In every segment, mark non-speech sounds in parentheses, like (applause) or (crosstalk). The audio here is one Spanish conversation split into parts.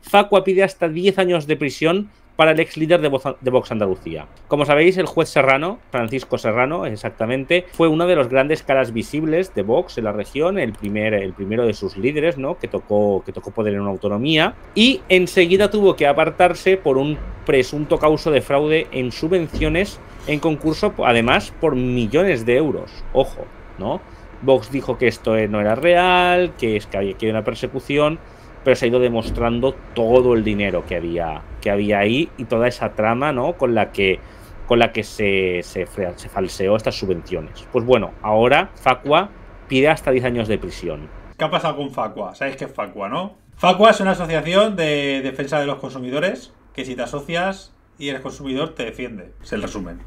Facua pide hasta 10 años de prisión para el ex líder de, Vox Andalucía. Como sabéis, el juez Serrano, Francisco Serrano exactamente, fue uno de los grandes caras visibles de Vox en la región, el, primer, el primero de sus líderes, ¿no? Que tocó, que tocó poder en una autonomía, y enseguida tuvo que apartarse por un presunto caso de fraude en subvenciones en concurso, además por millones de euros. Ojo, ¿no? Vox dijo que esto no era real, que es que había, que una persecución pero se ha ido demostrando todo el dinero que había, que había ahí y toda esa trama ¿no? con la que, con la que se, se, falseó estas subvenciones. Pues bueno, ahora Facua pide hasta 10 años de prisión. ¿Qué ha pasado con Facua? Sabéis qué es Facua, ¿no? Facua es una asociación de defensa de los consumidores que si te asocias y eres consumidor te defiende, es el resumen.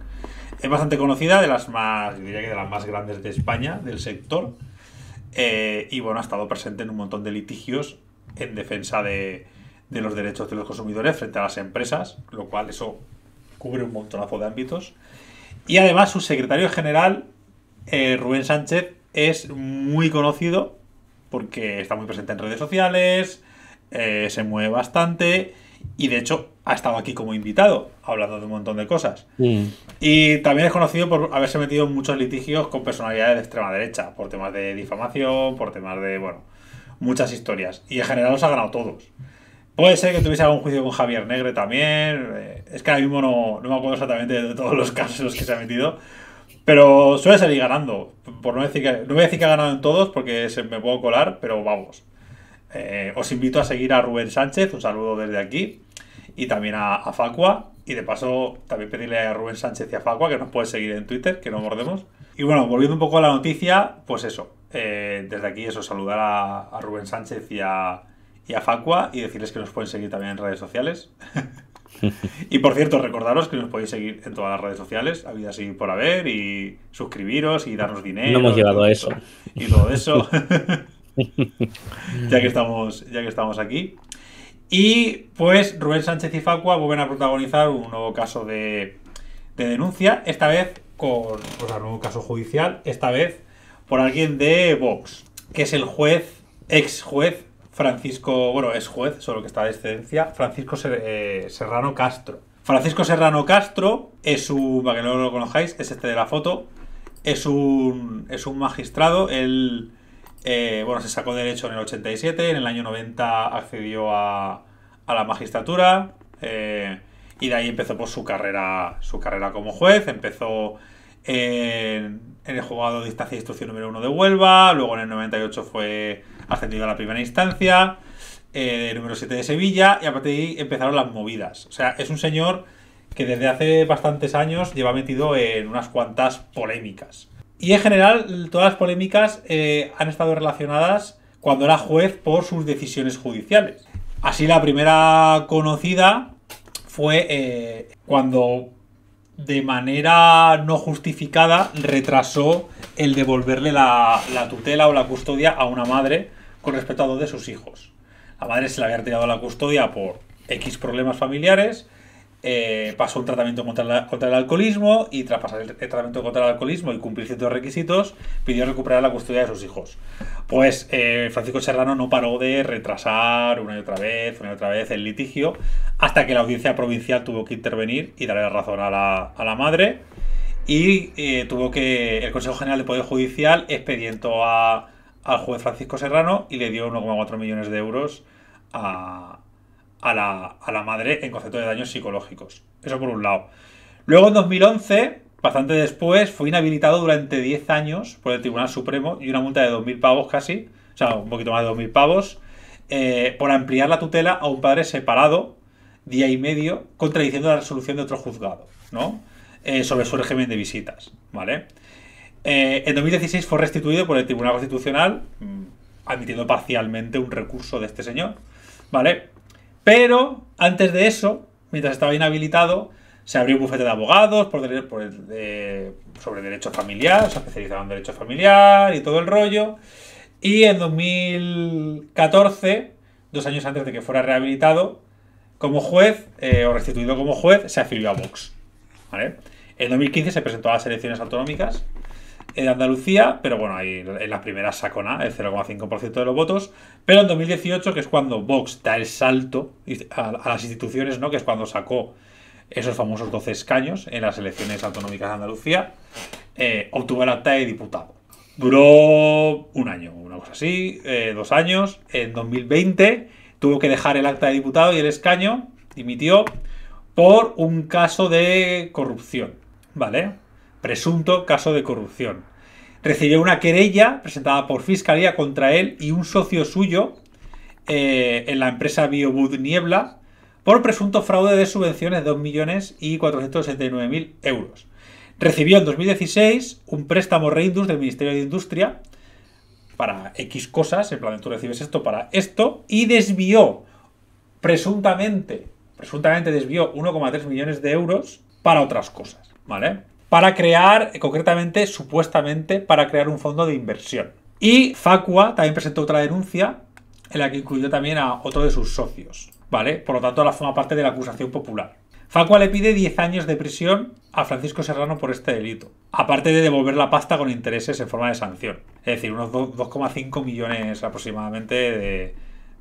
Es bastante conocida, de las más, diría que de las más grandes de España, del sector. Eh, y bueno, ha estado presente en un montón de litigios en defensa de, los derechos de los consumidores frente a las empresas, lo cual eso cubre un montonazo de ámbitos. Y además su secretario general, eh, Rubén Sánchez, es muy conocido porque está muy presente en redes sociales, eh, se mueve bastante y de hecho ha estado aquí como invitado hablando de un montón de cosas. Mm. Y también es conocido por haberse metido en muchos litigios con personalidades de extrema derecha, por temas de difamación, por temas de, bueno, muchas historias. Y en general os ha ganado todos. Puede ser que tuviese algún juicio con Javier Negre también. Eh, es que ahora mismo no, no, me acuerdo exactamente de todos los (laughs) casos los que se ha metido. Pero suele salir ganando. Por no, decir que, no voy a decir que ha ganado en todos porque me puedo colar, pero vamos. Eh, os invito a seguir a Rubén Sánchez, un saludo desde aquí. Y también a, Facua. Y de paso, también pedirle a Rubén Sánchez y a Facua que nos puede seguir en Twitter, que no mordemos. Y bueno, volviendo un poco a la noticia, pues eso. Eh, desde aquí eso, saludar a, Rubén Sánchez y a, Facua y decirles que nos pueden seguir también en redes sociales. (laughs) y por cierto, recordaros que nos podéis seguir en todas las redes sociales, habida así por haber, y suscribiros y darnos dinero. No hemos llegado a eso. Y todo eso. (laughs) ya, que estamos, ya que estamos aquí. Y pues Rubén Sánchez y Facua vuelven a protagonizar un nuevo caso de, denuncia, esta vez con un nuevo caso judicial, esta vez por alguien de Vox, que es el juez, ex juez Francisco, bueno, es juez, solo que está de excedencia, Francisco eh, Serrano Castro. Francisco Serrano Castro es un, para que no lo conozcáis, es este de la foto, es un, es un magistrado, él, eh, bueno, se sacó derecho en el 87, en el año 90 accedió a, la magistratura, eh, y de ahí empezó pues, su carrera, su carrera como juez, empezó en, el jugado de distancia y instrucción número 1 de Huelva, luego en el 98 fue ascendido a la primera instancia, eh, número 7 de Sevilla, y a partir de ahí empezaron las movidas. O sea, es un señor que desde hace bastantes años lleva metido en unas cuantas polémicas. Y en general, todas las polémicas eh, han estado relacionadas cuando era juez por sus decisiones judiciales. Así, la primera conocida fue eh, cuando de manera no justificada, retrasó el devolverle la, tutela o la custodia a una madre con respecto a dos de sus hijos. La madre se le había retirado la custodia por X problemas familiares, eh, pasó un tratamiento contra, el alcoholismo y tras pasar el, tratamiento contra el alcoholismo y cumplir ciertos requisitos, pidió recuperar la custodia de sus hijos. Pues eh, Francisco Serrano no paró de retrasar una y otra vez, una y otra vez el litigio, hasta que la audiencia provincial tuvo que intervenir y darle la razón a la, madre. Y eh, tuvo que el Consejo General de Poder Judicial expedientó al juez Francisco Serrano y le dio 1,4 millones de euros a, a la, madre en concepto de daños psicológicos. Eso por un lado. Luego en 2011, bastante después, fue inhabilitado durante 10 años por el Tribunal Supremo y una multa de 2.000 pavos casi, o sea, un poquito más de 2.000 pavos, eh, por ampliar la tutela a un padre separado día y medio, contradiciendo la resolución de otro juzgado, ¿no? Eh, sobre su régimen de visitas, ¿vale? Eh, en 2016 fue restituido por el Tribunal Constitucional, mm, admitiendo parcialmente un recurso de este señor, ¿vale? Pero antes de eso, mientras estaba inhabilitado, se abrió un bufete de abogados por, sobre derecho familiar, se especializaba en derecho familiar y todo el rollo. Y en 2014, dos años antes de que fuera rehabilitado como juez eh, o restituido como juez, se afilió a Vox. En 2015 se presentó a las elecciones autonómicas de Andalucía, pero bueno, ahí en las primeras sacó nada, el 0,5% de los votos. Pero en 2018, que es cuando Vox da el salto a, las instituciones, ¿no? Que es cuando sacó esos famosos 12 escaños en las elecciones autonómicas de Andalucía, eh, obtuvo el acta de diputado. Duró un año, una cosa así, eh, dos años. En 2020 tuvo que dejar el acta de diputado y el escaño, dimitió por un caso de corrupción, ¿vale? presunto caso de corrupción. Recibió una querella presentada por Fiscalía contra él y un socio suyo eh, en la empresa Biobud Niebla por presunto fraude de subvenciones de 2.469.000 euros. Recibió en 2016 un préstamo Reindus del Ministerio de Industria para X cosas, en plan, tú recibes esto para esto, y desvió presuntamente, presuntamente desvió 1,3 millones de euros para otras cosas, ¿vale? para crear, eh, concretamente, supuestamente, para crear un fondo de inversión. Y Facua también presentó otra denuncia en la que incluyó también a otro de sus socios, ¿vale? Por lo tanto, la forma parte de la acusación popular. Facua le pide 10 años de prisión a Francisco Serrano por este delito, aparte de devolver la pasta con intereses en forma de sanción, es decir, unos 2,5 millones aproximadamente de,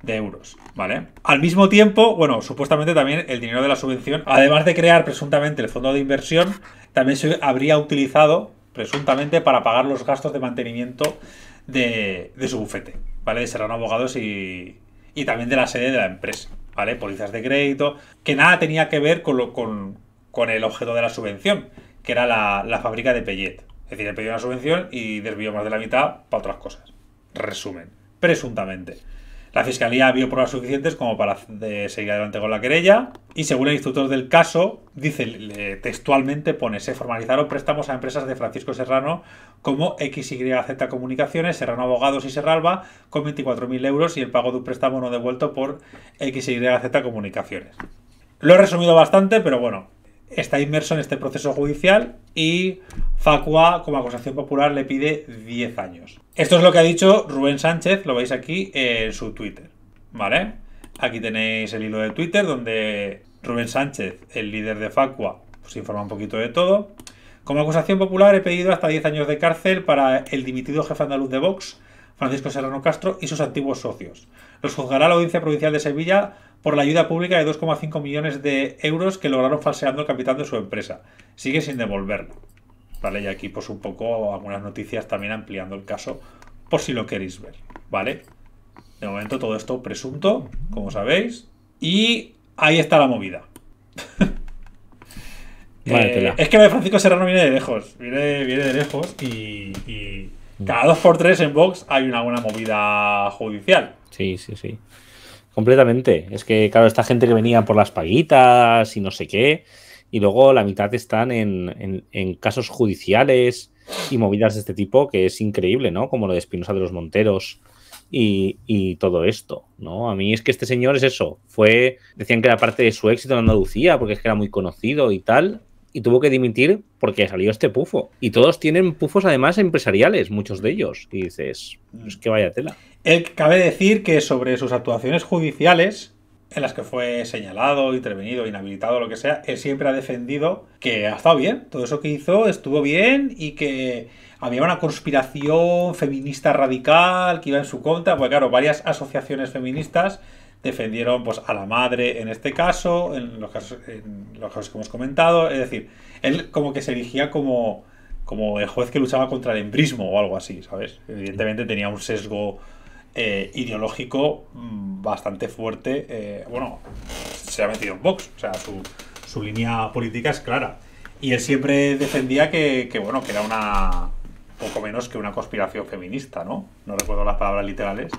de euros, ¿vale? Al mismo tiempo, bueno, supuestamente también el dinero de la subvención, además de crear presuntamente el fondo de inversión, también se habría utilizado presuntamente para pagar los gastos de mantenimiento de, su bufete, ¿vale? De Serrano Abogados y, también de la sede de la empresa, ¿vale? Pólizas de crédito, que nada tenía que ver con, lo, con, el objeto de la subvención, que era la, fábrica de Pellet. Es decir, él pidió una subvención y desvió más de la mitad para otras cosas. Resumen, presuntamente. La Fiscalía vio pruebas suficientes como para seguir adelante con la querella y según el instructor del caso, dice textualmente, pone, se formalizaron préstamos a empresas de Francisco Serrano como XYZ Comunicaciones, Serrano Abogados y Serralba con 24.000 euros y el pago de un préstamo no devuelto por XYZ Comunicaciones. Lo he resumido bastante, pero bueno, está inmerso en este proceso judicial y Facua, como acusación popular, le pide 10 años. Esto es lo que ha dicho Rubén Sánchez, lo veis aquí en su Twitter, ¿vale? Aquí tenéis el hilo de Twitter donde Rubén Sánchez, el líder de Facua, os pues informa un poquito de todo. Como acusación popular he pedido hasta 10 años de cárcel para el dimitido jefe andaluz de Vox, Francisco Serrano Castro y sus antiguos socios. Los juzgará la Audiencia Provincial de Sevilla por la ayuda pública de 2,5 millones de euros que lograron falseando el capital de su empresa. Sigue sin devolverlo. ¿Vale? Y aquí pues un poco algunas noticias también ampliando el caso por si lo queréis ver. ¿Vale? De momento todo esto presunto, como sabéis. Y ahí está la movida. Eh, es que Francisco Serrano viene de lejos. Viene, de lejos y cada dos por tres en Vox hay una buena movida judicial. Sí, sí, sí. Completamente. Es que, claro, esta gente que venía por las paguitas y no sé qué, y luego la mitad están en, casos judiciales y movidas de este tipo, que es increíble, ¿no? Como lo de Espinosa de los Monteros y, todo esto, ¿no? A mí es que este señor es eso. Fue, decían que era parte de su éxito en Andalucía, porque es que era muy conocido y tal, y tuvo que dimitir porque salió este pufo. Y todos tienen pufos además empresariales, muchos de ellos. Y dices, pues es que vaya tela. Él cabe decir que sobre sus actuaciones judiciales, en las que fue señalado, intervenido, inhabilitado, lo que sea, él siempre ha defendido que ha estado bien, todo eso que hizo estuvo bien y que había una conspiración feminista radical que iba en su contra, Porque claro, varias asociaciones feministas defendieron pues, a la madre en este caso, en los casos, que hemos comentado. Es decir, él como que se erigía como, como el juez que luchaba contra el embrismo o algo así, ¿sabes? Evidentemente tenía un sesgo eh, ideológico mm, bastante fuerte. Eh, bueno, se ha metido en Vox, o sea, su, línea política es clara. Y él siempre defendía que, bueno, que era una poco menos que una conspiración feminista, ¿no? No recuerdo las palabras literales,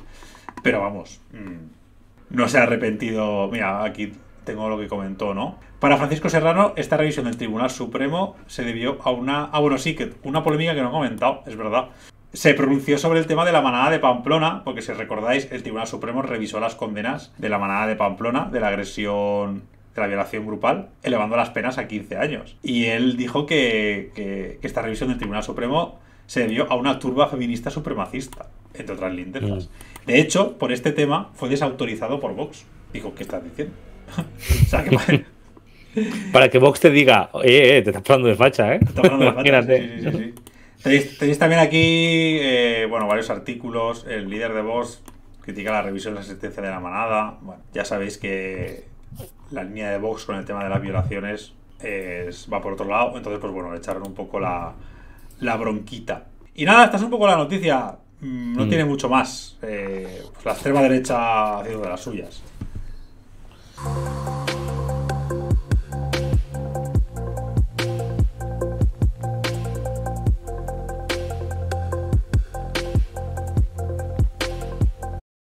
pero vamos, mm, no se ha arrepentido. Mira, aquí tengo lo que comentó, ¿no? Para Francisco Serrano, esta revisión del Tribunal Supremo se debió a una. Ah, bueno, sí, que una polémica que no he comentado, es verdad. Se pronunció sobre el tema de la manada de Pamplona, porque si recordáis, el Tribunal Supremo revisó las condenas de la manada de Pamplona, de la agresión de la violación grupal, elevando las penas a 15 años. Y él dijo que, que, esta revisión del Tribunal Supremo se debió a una turba feminista supremacista entre otras linternas. Mm. De hecho, por este tema fue desautorizado por Vox. Dijo, ¿qué estás diciendo? (laughs) o sea, que... (laughs) Para que Vox te diga, oye, eh, te estás hablando de facha, ¿eh? Te estás hablando de sí, sí, sí, Tenéis, también aquí, eh, bueno, varios artículos. El líder de Vox critica la revisión de la asistencia de la manada. Bueno, ya sabéis que la línea de Vox con el tema de las violaciones eh, va por otro lado. Entonces, pues bueno, le echaron un poco la, la bronquita. Y nada, esta es un poco la noticia no mm. tiene mucho más. Eh, pues la extrema derecha ha sido de las suyas.